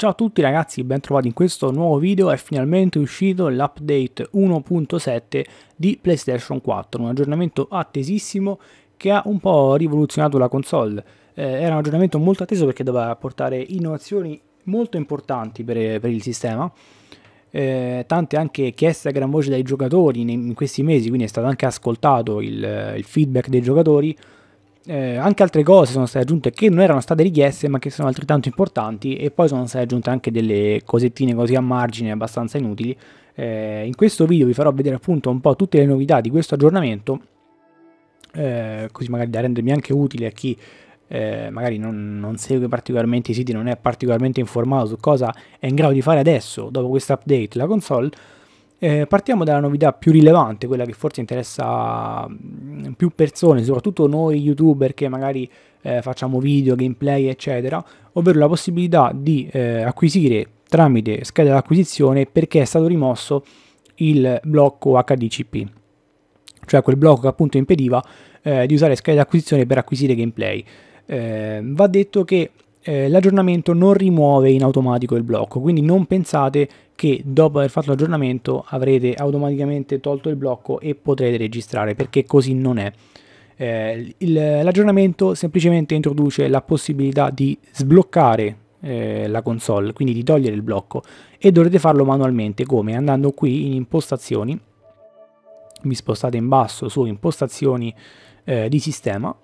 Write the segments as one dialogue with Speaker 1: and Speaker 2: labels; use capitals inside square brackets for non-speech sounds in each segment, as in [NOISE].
Speaker 1: Ciao a tutti ragazzi, ben trovati in questo nuovo video, è finalmente uscito l'update 1.7 di PlayStation 4, un aggiornamento attesissimo che ha un po' rivoluzionato la console. Eh, era un aggiornamento molto atteso perché doveva portare innovazioni molto importanti per, per il sistema, eh, tante anche chieste a gran voce dai giocatori in, in questi mesi, quindi è stato anche ascoltato il, il feedback dei giocatori, eh, anche altre cose sono state aggiunte che non erano state richieste ma che sono altrettanto importanti e poi sono state aggiunte anche delle cosettine così a margine abbastanza inutili. Eh, in questo video vi farò vedere appunto un po' tutte le novità di questo aggiornamento, eh, così magari da rendermi anche utile a chi eh, magari non, non segue particolarmente i siti, non è particolarmente informato su cosa è in grado di fare adesso, dopo questo update, la console eh, partiamo dalla novità più rilevante, quella che forse interessa mm, più persone, soprattutto noi youtuber che magari eh, facciamo video, gameplay, eccetera, ovvero la possibilità di eh, acquisire tramite scheda d'acquisizione perché è stato rimosso il blocco HDCP, cioè quel blocco che appunto impediva eh, di usare scheda d'acquisizione per acquisire gameplay. Eh, va detto che eh, l'aggiornamento non rimuove in automatico il blocco, quindi non pensate che dopo aver fatto l'aggiornamento avrete automaticamente tolto il blocco e potrete registrare, perché così non è. Eh, l'aggiornamento semplicemente introduce la possibilità di sbloccare eh, la console, quindi di togliere il blocco e dovrete farlo manualmente, come andando qui in impostazioni, vi spostate in basso su impostazioni eh, di sistema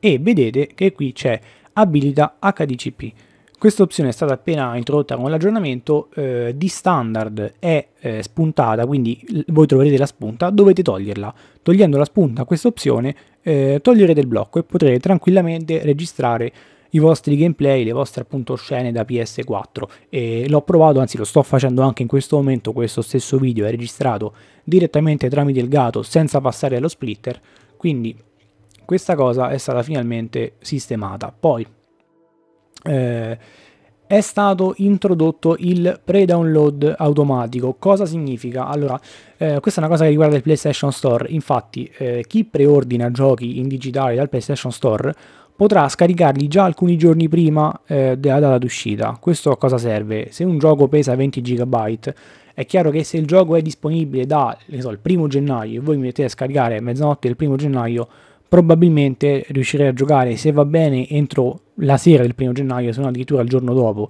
Speaker 1: e vedete che qui c'è abilita HDCP. Questa opzione è stata appena introdotta con l'aggiornamento eh, di standard è eh, spuntata, quindi voi troverete la spunta, dovete toglierla. Togliendo la spunta questa opzione eh, toglierete il blocco e potrete tranquillamente registrare i vostri gameplay, le vostre appunto scene da PS4 l'ho provato, anzi lo sto facendo anche in questo momento, questo stesso video è registrato direttamente tramite il gato senza passare allo splitter, quindi questa cosa è stata finalmente sistemata. Poi eh, è stato introdotto il pre-download automatico. Cosa significa? Allora, eh, questa è una cosa che riguarda il PlayStation Store. Infatti, eh, chi preordina giochi in digitale dal PlayStation Store potrà scaricarli già alcuni giorni prima eh, della data d'uscita. Questo a cosa serve? Se un gioco pesa 20 GB, è chiaro che se il gioco è disponibile dal so, primo gennaio e voi mi mettete a scaricare a mezzanotte del primo gennaio, probabilmente riuscirei a giocare se va bene entro la sera del primo gennaio, se non addirittura il giorno dopo,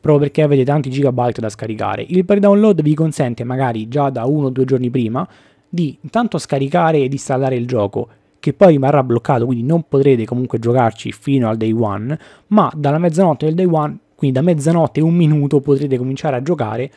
Speaker 1: proprio perché avete tanti gigabyte da scaricare. Il pre-download vi consente magari già da uno o due giorni prima di intanto scaricare ed installare il gioco, che poi rimarrà bloccato, quindi non potrete comunque giocarci fino al day one, ma dalla mezzanotte del day one, quindi da mezzanotte un minuto potrete cominciare a giocare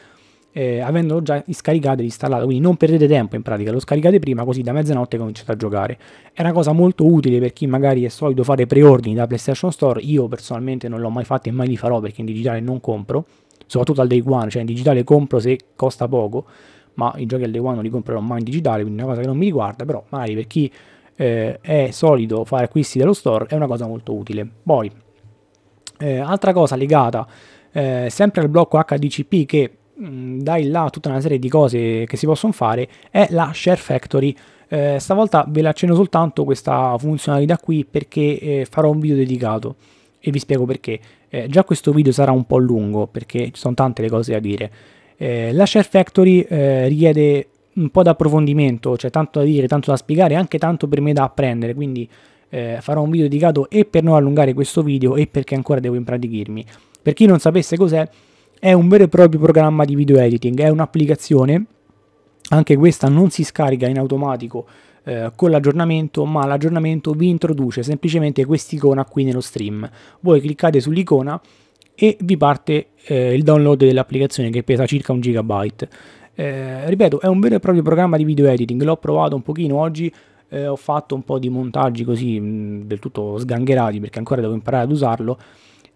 Speaker 1: eh, avendolo già scaricato e installato, quindi non perdete tempo in pratica, lo scaricate prima così da mezzanotte cominciate a giocare. È una cosa molto utile per chi magari è solito fare preordini da PlayStation Store, io personalmente non l'ho mai fatto e mai li farò perché in digitale non compro, soprattutto al day one, cioè in digitale compro se costa poco, ma i giochi al day one non li comprerò mai in digitale, quindi è una cosa che non mi riguarda, però magari per chi eh, è solito fare acquisti dallo store è una cosa molto utile. Poi, eh, altra cosa legata eh, sempre al blocco HDCP che mh, mm, dai là tutta una serie di cose che si possono fare è la Share Factory. Eh, stavolta ve l'accenno soltanto questa funzionalità qui perché eh, farò un video dedicato e vi spiego perché. Eh, già questo video sarà un po' lungo perché ci sono tante le cose da dire. Eh, la Share Factory eh, richiede un po' d'approfondimento, cioè tanto da dire, tanto da spiegare, e anche tanto per me da apprendere, quindi eh, farò un video dedicato e per non allungare questo video e perché ancora devo impratichirmi. Per chi non sapesse cos'è, è un vero e proprio programma di video editing, è un'applicazione, anche questa non si scarica in automatico eh, con l'aggiornamento, ma l'aggiornamento vi introduce semplicemente quest'icona qui nello stream. Voi cliccate sull'icona e vi parte eh, il download dell'applicazione che pesa circa un gigabyte. Eh, ripeto, è un vero e proprio programma di video editing, l'ho provato un pochino oggi, eh, ho fatto un po' di montaggi così mh, del tutto sgangherati perché ancora devo imparare ad usarlo,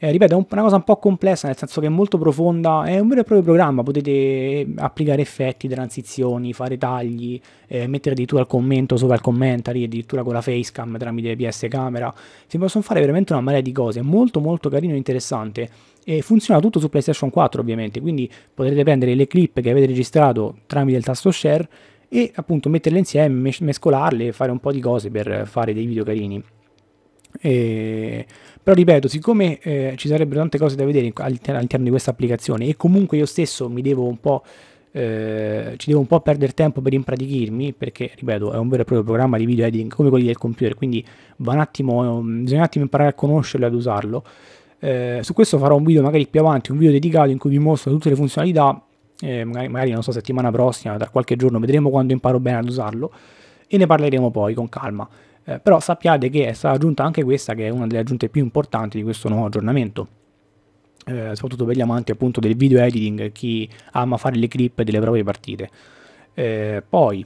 Speaker 1: eh, ripeto, è una cosa un po' complessa, nel senso che è molto profonda, è un vero e proprio programma, potete eh, applicare effetti, transizioni, fare tagli, eh, mettere addirittura il commento sopra il commentary, addirittura con la facecam tramite PS camera, si possono fare veramente una marea di cose, è molto molto carino e interessante e funziona tutto su PlayStation 4 ovviamente, quindi potrete prendere le clip che avete registrato tramite il tasto share e appunto metterle insieme, mescolarle e fare un po' di cose per fare dei video carini. Eh, però ripeto, siccome eh, ci sarebbero tante cose da vedere all'interno di questa applicazione e comunque io stesso mi devo un po'... Eh, ci devo un po' perdere tempo per impratichirmi perché ripeto è un vero e proprio programma di video editing come quelli del computer quindi va un attimo, bisogna un attimo imparare a conoscerlo e ad usarlo eh, su questo farò un video magari più avanti un video dedicato in cui vi mostro tutte le funzionalità eh, magari, magari, non so settimana prossima tra qualche giorno vedremo quando imparo bene ad usarlo e ne parleremo poi con calma eh, però sappiate che è stata aggiunta anche questa che è una delle aggiunte più importanti di questo nuovo aggiornamento. Eh, soprattutto per gli amanti appunto del video editing, chi ama fare le clip delle proprie partite. Eh, poi,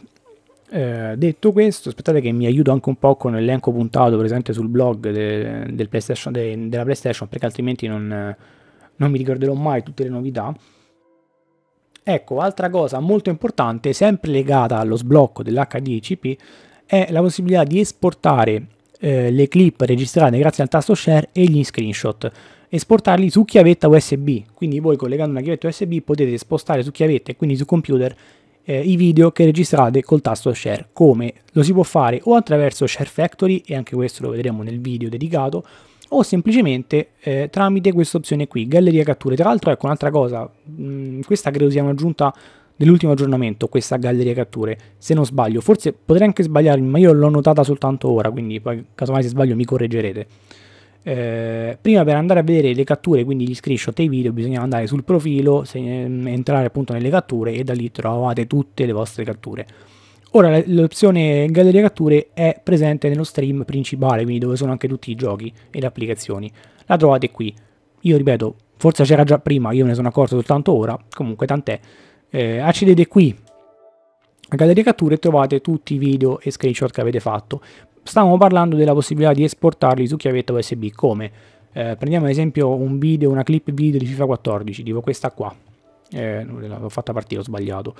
Speaker 1: eh, detto questo, aspettate che mi aiuto anche un po' con l'elenco puntato presente sul blog de, del PlayStation, de, della PlayStation, perché altrimenti non, non mi ricorderò mai tutte le novità. Ecco, altra cosa molto importante, sempre legata allo sblocco dell'HDCP, è la possibilità di esportare eh, le clip registrate grazie al tasto share e gli screenshot esportarli su chiavetta USB quindi voi collegando una chiavetta USB potete spostare su chiavetta e quindi su computer eh, i video che registrate col tasto share come lo si può fare o attraverso share factory e anche questo lo vedremo nel video dedicato o semplicemente eh, tramite questa opzione qui, galleria catture. Tra l'altro ecco un'altra cosa, mh, questa credo sia un'aggiunta dell'ultimo aggiornamento questa galleria catture, se non sbaglio, forse potrei anche sbagliarmi, ma io l'ho notata soltanto ora, quindi poi casomai se sbaglio mi correggerete. Eh, prima per andare a vedere le catture, quindi gli screenshot e i video, bisogna andare sul profilo, se, mm, entrare appunto nelle catture e da lì trovate tutte le vostre catture. Ora l'opzione galleria catture è presente nello stream principale, quindi dove sono anche tutti i giochi e le applicazioni. La trovate qui. Io ripeto, forse c'era già prima, io me ne sono accorto soltanto ora, comunque tant'è. Eh, accedete qui a Galleria Catture e trovate tutti i video e screenshot che avete fatto. Stavamo parlando della possibilità di esportarli su chiavetta USB. Come? Eh, prendiamo ad esempio un video, una clip video di FIFA 14, tipo questa qua. Eh, l'ho fatta partire, ho sbagliato.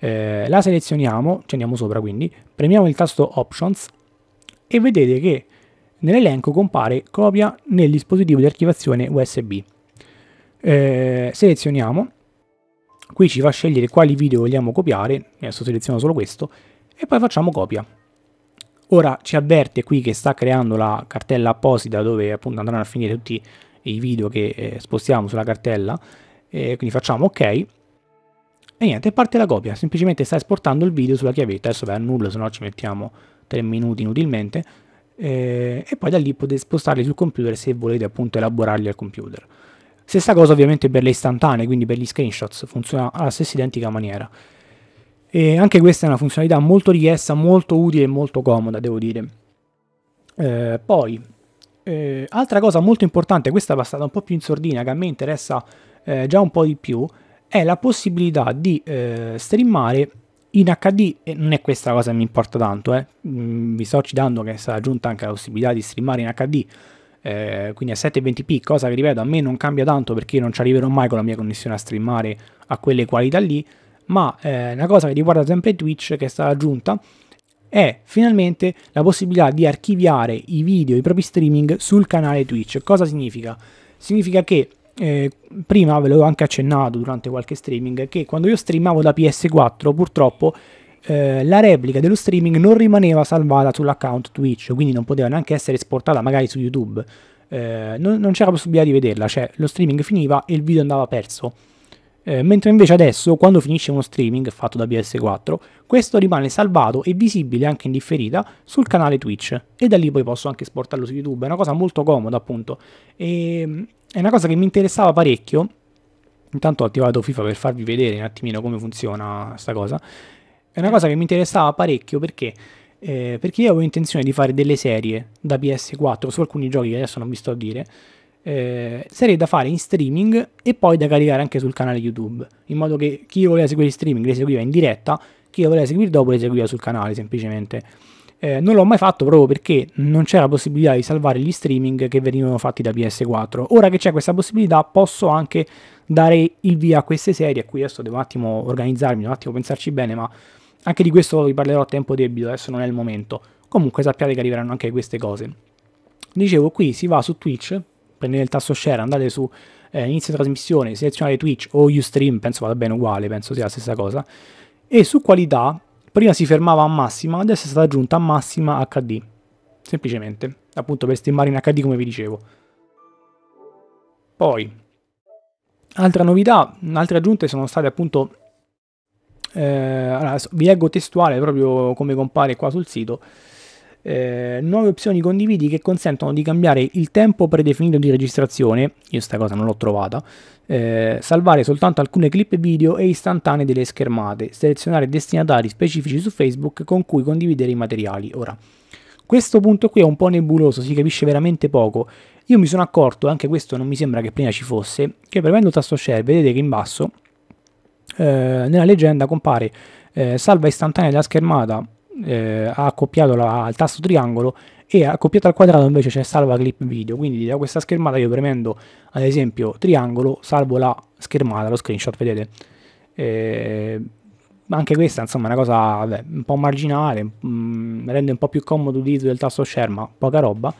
Speaker 1: Eh, la selezioniamo, ci andiamo sopra quindi, premiamo il tasto Options e vedete che nell'elenco compare copia nel dispositivo di archivazione USB. Eh, selezioniamo qui ci fa scegliere quali video vogliamo copiare, adesso seleziono solo questo, e poi facciamo copia. Ora ci avverte qui che sta creando la cartella apposita dove appunto andranno a finire tutti i video che eh, spostiamo sulla cartella, eh, quindi facciamo ok, e niente, parte la copia, semplicemente sta esportando il video sulla chiavetta, adesso vai a nulla, se no ci mettiamo 3 minuti inutilmente, eh, e poi da lì potete spostarli sul computer se volete appunto elaborarli al computer. Stessa cosa ovviamente per le istantanee, quindi per gli screenshots, funziona alla stessa identica maniera. E anche questa è una funzionalità molto richiesta, molto utile e molto comoda, devo dire. Eh, poi, eh, altra cosa molto importante, questa è passata un po' più in sordina, che a me interessa eh, già un po' di più, è la possibilità di eh, streamare in HD, e non è questa la cosa che mi importa tanto, eh. mm, vi sto citando che è stata aggiunta anche la possibilità di streamare in HD eh, quindi a 720p, cosa che ripeto a me non cambia tanto perché io non ci arriverò mai con la mia connessione a streamare a quelle qualità lì, ma eh, una cosa che riguarda sempre Twitch che è stata aggiunta è finalmente la possibilità di archiviare i video, i propri streaming sul canale Twitch. Cosa significa? Significa che eh, prima ve l'ho anche accennato durante qualche streaming che quando io streamavo da PS4 purtroppo eh, la replica dello streaming non rimaneva salvata sull'account Twitch, quindi non poteva neanche essere esportata magari su YouTube. Eh, non, non c'era possibilità di vederla, cioè lo streaming finiva e il video andava perso. Eh, mentre invece adesso, quando finisce uno streaming fatto da PS4, questo rimane salvato e visibile anche in differita sul canale Twitch e da lì poi posso anche esportarlo su YouTube, è una cosa molto comoda appunto. E, mm, è una cosa che mi interessava parecchio. Intanto ho attivato FIFA per farvi vedere un attimino come funziona questa cosa. È una cosa che mi interessava parecchio perché, eh, perché io avevo intenzione di fare delle serie da PS4 su alcuni giochi che adesso non vi sto a dire. Eh, serie da fare in streaming e poi da caricare anche sul canale YouTube, in modo che chi voleva seguire in streaming le seguiva in diretta, chi voleva seguire dopo le seguiva sul canale semplicemente. Eh, non l'ho mai fatto proprio perché non c'era possibilità di salvare gli streaming che venivano fatti da PS4. Ora che c'è questa possibilità posso anche dare il via a queste serie a cui adesso devo un attimo organizzarmi, un attimo pensarci bene, ma anche di questo vi parlerò a tempo debito, adesso non è il momento. Comunque sappiate che arriveranno anche queste cose. Dicevo, qui si va su Twitch, prendete il tasto share, andate su eh, inizio trasmissione, selezionate Twitch o Ustream, penso vada bene uguale, penso sia la stessa cosa. E su qualità, prima si fermava a massima, adesso è stata aggiunta a massima HD. Semplicemente, appunto per streamare in HD come vi dicevo. Poi, altra novità, altre aggiunte sono state appunto eh, allora, vi leggo testuale proprio come compare qua sul sito. Eh, nuove opzioni condividi che consentono di cambiare il tempo predefinito di registrazione, io sta cosa non l'ho trovata, eh, salvare soltanto alcune clip video e istantanee delle schermate, selezionare destinatari specifici su Facebook con cui condividere i materiali. Ora, questo punto qui è un po' nebuloso, si capisce veramente poco. Io mi sono accorto, anche questo non mi sembra che prima ci fosse, che premendo il tasto share vedete che in basso eh, nella leggenda compare eh, salva istantanea della schermata eh, accoppiato la, al tasto triangolo e accoppiato al quadrato invece c'è salva clip video quindi da questa schermata io premendo ad esempio triangolo salvo la schermata lo screenshot vedete eh, anche questa insomma è una cosa vabbè, un po' marginale mh, mm, rende un po' più comodo l'utilizzo del tasto share ma poca roba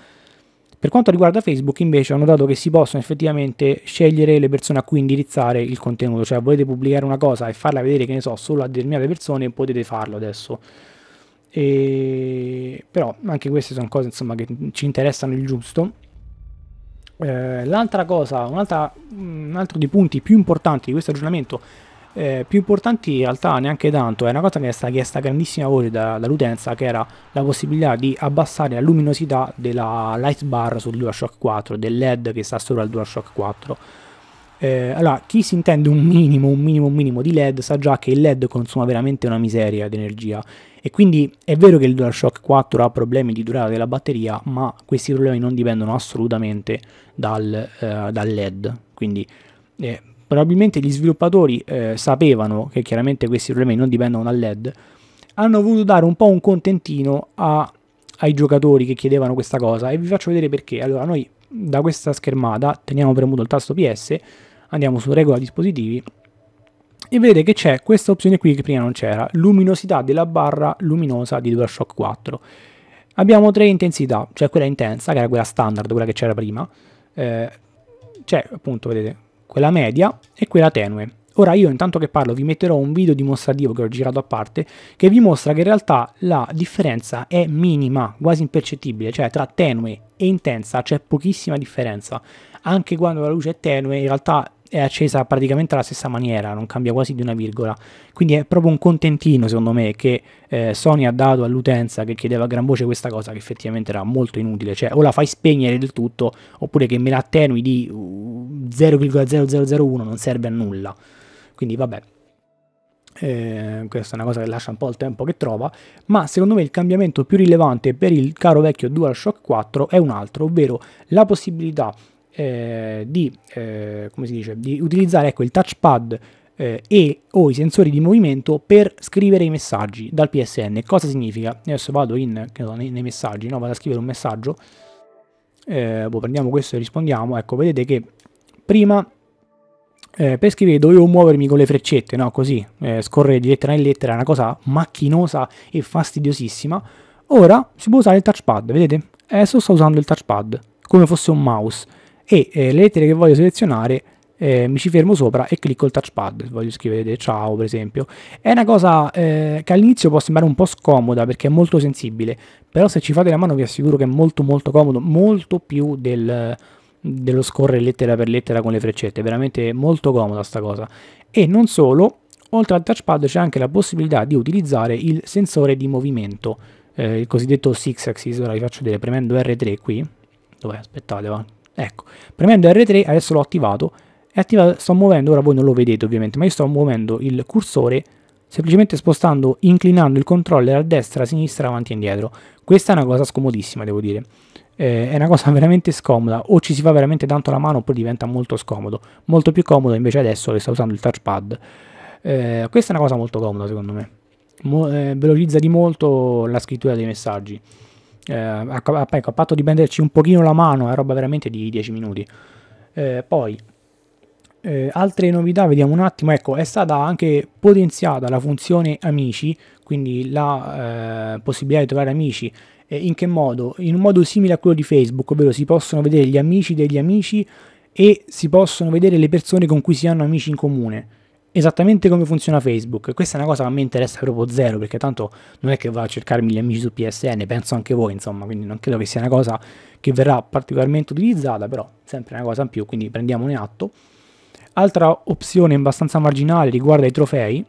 Speaker 1: per quanto riguarda Facebook invece ho notato che si possono effettivamente scegliere le persone a cui indirizzare il contenuto, cioè volete pubblicare una cosa e farla vedere che ne so solo a determinate persone potete farlo adesso. E... Però anche queste sono cose insomma, che ci interessano il giusto. Eh, l'altra cosa, un altro dei punti più importanti di questo aggiornamento eh, più importanti in realtà neanche tanto, è una cosa che è stata chiesta grandissima voce da, dall'utenza che era la possibilità di abbassare la luminosità della light bar sul DualShock 4, del LED che sta sopra il DualShock 4. Eh, allora, chi si intende un minimo, un minimo, un minimo di LED sa già che il LED consuma veramente una miseria di energia e quindi è vero che il DualShock 4 ha problemi di durata della batteria, ma questi problemi non dipendono assolutamente dal, eh, dal LED. Quindi eh, probabilmente gli sviluppatori eh, sapevano che chiaramente questi problemi non dipendono dal LED, hanno voluto dare un po' un contentino a, ai giocatori che chiedevano questa cosa e vi faccio vedere perché. Allora, noi da questa schermata teniamo premuto il tasto PS, andiamo su regola dispositivi e vedete che c'è questa opzione qui che prima non c'era, luminosità della barra luminosa di DualShock 4. Abbiamo tre intensità, cioè quella intensa, che era quella standard, quella che c'era prima, eh, c'è appunto, vedete, quella media e quella tenue. Ora io intanto che parlo vi metterò un video dimostrativo che ho girato a parte che vi mostra che in realtà la differenza è minima, quasi impercettibile, cioè tra tenue e intensa c'è pochissima differenza. Anche quando la luce è tenue in realtà è accesa praticamente alla stessa maniera, non cambia quasi di una virgola. Quindi è proprio un contentino, secondo me, che eh, Sony ha dato all'utenza che chiedeva a gran voce questa cosa che effettivamente era molto inutile. Cioè, o la fai spegnere del tutto, oppure che me la attenui di 0,0001, uh, non serve a nulla. Quindi vabbè. Eh, questa è una cosa che lascia un po' il tempo che trova, ma secondo me il cambiamento più rilevante per il caro vecchio DualShock 4 è un altro, ovvero la possibilità eh, di, eh, dice, di, utilizzare ecco, il touchpad eh, e o i sensori di movimento per scrivere i messaggi dal PSN. Cosa significa? Adesso vado in, so, nei, nei, messaggi, no? vado a scrivere un messaggio, eh, boh, prendiamo questo e rispondiamo, ecco vedete che prima eh, per scrivere dovevo muovermi con le freccette, no? Così, eh, scorrere di lettera in lettera, è una cosa macchinosa e fastidiosissima. Ora si può usare il touchpad, vedete? Adesso sto usando il touchpad, come fosse un mouse e eh, le lettere che voglio selezionare eh, mi ci fermo sopra e clicco il touchpad se voglio scrivere ciao per esempio è una cosa eh, che all'inizio può sembrare un po' scomoda perché è molto sensibile però se ci fate la mano vi assicuro che è molto molto comodo molto più del, dello scorrere lettera per lettera con le freccette veramente molto comoda sta cosa e non solo oltre al touchpad c'è anche la possibilità di utilizzare il sensore di movimento eh, il cosiddetto six axis ora vi faccio vedere premendo R3 qui dov'è aspettate va Ecco, premendo R3 adesso l'ho attivato, è attivato, sto muovendo, ora voi non lo vedete ovviamente, ma io sto muovendo il cursore semplicemente spostando, inclinando il controller a destra, a sinistra, avanti e indietro. Questa è una cosa scomodissima, devo dire. Eh, è una cosa [LAUGHS] veramente scomoda, o ci si fa veramente tanto la mano oppure diventa molto scomodo. Molto più comodo invece adesso che sto usando il touchpad. Eh, questa è una cosa molto comoda secondo me. Mo eh, velocizza di molto la scrittura dei messaggi eh, ha, ecco, a patto di benderci un pochino la mano, è roba veramente di 10 minuti. Eh, poi, eh, altre novità, vediamo un attimo, ecco, è stata anche potenziata la funzione amici, quindi la eh, possibilità di trovare amici. Eh, in che modo? In un modo simile a quello di Facebook, ovvero si possono vedere gli amici degli amici e si possono vedere le persone con cui si hanno amici in comune esattamente come funziona Facebook. Questa è una cosa che a me interessa proprio zero, perché tanto non è che vado a cercarmi gli amici su PSN, penso anche voi, insomma, quindi non credo che sia una cosa che verrà particolarmente utilizzata, però sempre una cosa in più, quindi prendiamone atto. Altra opzione abbastanza marginale riguarda i trofei,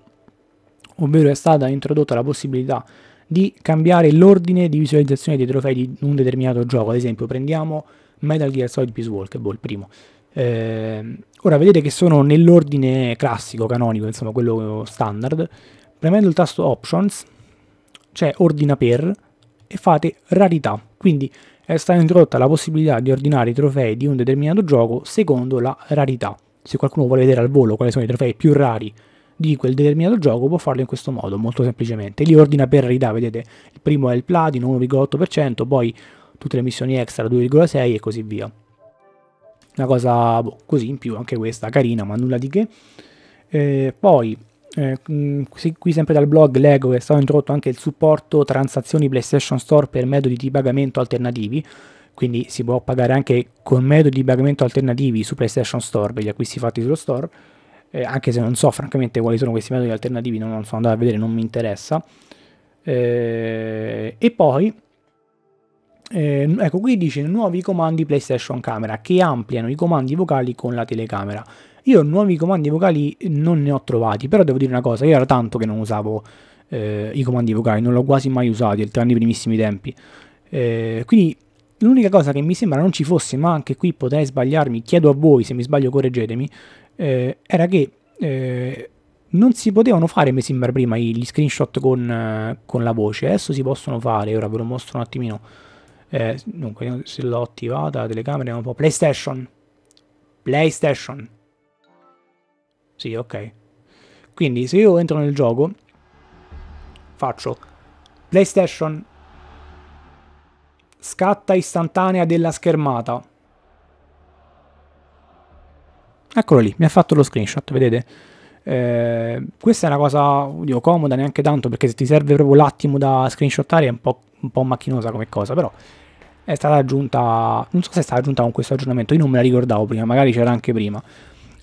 Speaker 1: ovvero è stata introdotta la possibilità di cambiare l'ordine di visualizzazione dei trofei di un determinato gioco. Ad esempio, prendiamo Metal Gear Solid Peace Walk, boh, il primo. Eh, Ora vedete che sono nell'ordine classico, canonico, insomma quello standard. Premendo il tasto Options, c'è Ordina per e fate Rarità. Quindi è stata introdotta la possibilità di ordinare i trofei di un determinato gioco secondo la rarità. Se qualcuno vuole vedere al volo quali sono i trofei più rari di quel determinato gioco può farlo in questo modo, molto semplicemente. Li ordina per rarità, vedete, il primo è il platino 1,8%, poi tutte le missioni extra 2,6 e così via una cosa boh, così in più, anche questa, carina, ma nulla di che. Eh, poi, eh, mm, qui sempre dal blog leggo che è stato introdotto anche il supporto transazioni PlayStation Store per metodi di pagamento alternativi, quindi si può pagare anche con metodi di pagamento alternativi su PlayStation Store per gli acquisti fatti sullo store, eh, anche se non so francamente quali sono questi metodi alternativi, non, non sono andato a vedere, non mi interessa. Eh, e poi eh, ecco qui dice nuovi comandi PlayStation Camera che ampliano i comandi vocali con la telecamera. Io nuovi comandi vocali non ne ho trovati, però devo dire una cosa, io era tanto che non usavo eh, i comandi vocali, non l'ho quasi mai usati, tranne i primissimi tempi. Eh, quindi l'unica cosa che mi sembra non ci fosse, ma anche qui potrei sbagliarmi, chiedo a voi se mi sbaglio correggetemi, eh, era che eh, non si potevano fare, mi sembra prima, gli screenshot con, eh, con la voce, adesso si possono fare, ora ve lo mostro un attimino eh, dunque se l'ho attivata la telecamera un po' PlayStation PlayStation sì ok quindi se io entro nel gioco faccio PlayStation scatta istantanea della schermata eccolo lì mi ha fatto lo screenshot vedete eh, questa è una cosa oddio, comoda neanche tanto perché se ti serve proprio l'attimo da screenshottare è un po', un po' macchinosa come cosa, però è stata aggiunta, non so se è stata aggiunta con questo aggiornamento, io non me la ricordavo prima, magari c'era anche prima.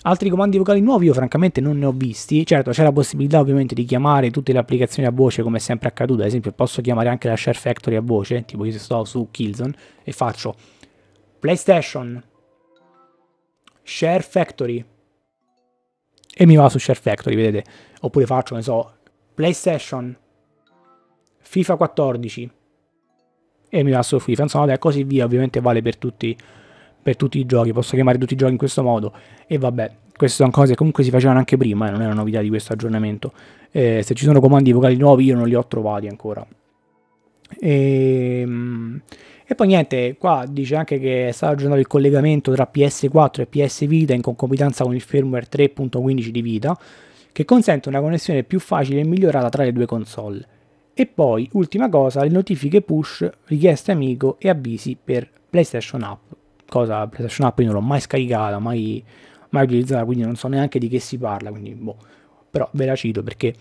Speaker 1: Altri comandi vocali nuovi io francamente non ne ho visti, certo c'è la possibilità ovviamente di chiamare tutte le applicazioni a voce come è sempre accaduto, ad esempio posso chiamare anche la Share Factory a voce, tipo io sto su Killzone e faccio PlayStation, Share Factory, e mi va su Share Factory, vedete? Oppure faccio, ne so, PlayStation, FIFA 14 e mi va su FIFA, insomma, e così via, ovviamente vale per tutti, per tutti i giochi, posso chiamare tutti i giochi in questo modo e vabbè, queste sono cose che comunque si facevano anche prima, eh, non è una novità di questo aggiornamento. Eh, se ci sono comandi vocali nuovi io non li ho trovati ancora. Ehm e poi niente, qua dice anche che è stato aggiornato il collegamento tra PS4 e PS Vita in concomitanza con il firmware 3.15 di Vita, che consente una connessione più facile e migliorata tra le due console. E poi, ultima cosa, le notifiche push, richieste amico e avvisi per PlayStation App. Cosa PlayStation App io non l'ho mai scaricata, mai, mai utilizzata, quindi non so neanche di che si parla, quindi boh. Però ve la cito perché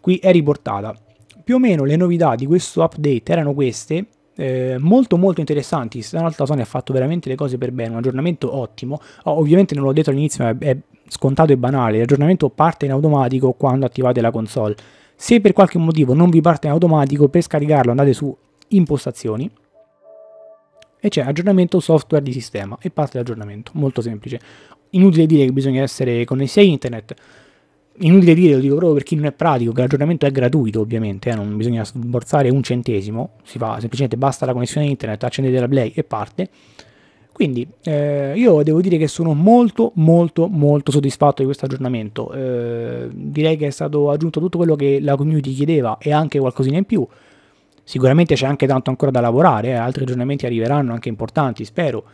Speaker 1: qui è riportata. Più o meno le novità di questo update erano queste eh, molto molto interessanti. Sanalta Sony ha fatto veramente le cose per bene, un aggiornamento ottimo. Oh, ovviamente non l'ho detto all'inizio, ma è scontato e banale, l'aggiornamento parte in automatico quando attivate la console. Se per qualche motivo non vi parte in automatico, per scaricarlo andate su impostazioni e c'è aggiornamento software di sistema e parte l'aggiornamento, molto semplice. Inutile dire che bisogna essere connessi a internet, inutile dire, lo dico proprio per chi non è pratico, che l'aggiornamento è gratuito ovviamente, eh, non bisogna sborsare un centesimo, si fa semplicemente basta la connessione internet, accendete la play e parte. Quindi eh, io devo dire che sono molto molto molto soddisfatto di questo aggiornamento, eh, direi che è stato aggiunto tutto quello che la community chiedeva e anche qualcosina in più. Sicuramente c'è anche tanto ancora da lavorare, eh, altri aggiornamenti arriveranno anche importanti, spero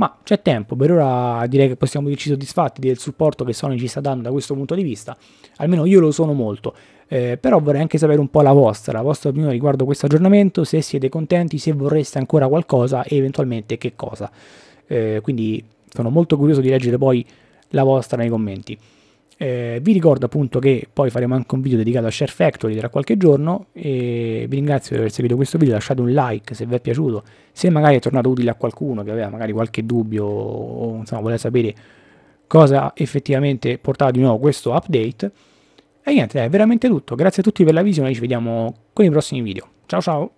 Speaker 1: ma c'è tempo, per ora direi che possiamo dirci soddisfatti del supporto che Sony ci sta dando da questo punto di vista, almeno io lo sono molto, eh, però vorrei anche sapere un po' la vostra, la vostra opinione riguardo questo aggiornamento, se siete contenti, se vorreste ancora qualcosa e eventualmente che cosa. Eh, quindi sono molto curioso di leggere poi la vostra nei commenti. Eh, vi ricordo appunto che poi faremo anche un video dedicato a Share Factory tra qualche giorno e vi ringrazio per aver seguito questo video, lasciate un like se vi è piaciuto, se magari è tornato utile a qualcuno che aveva magari qualche dubbio o insomma voleva sapere cosa effettivamente portava di nuovo questo update. E niente, è veramente tutto, grazie a tutti per la visione, ci vediamo con i prossimi video. Ciao ciao!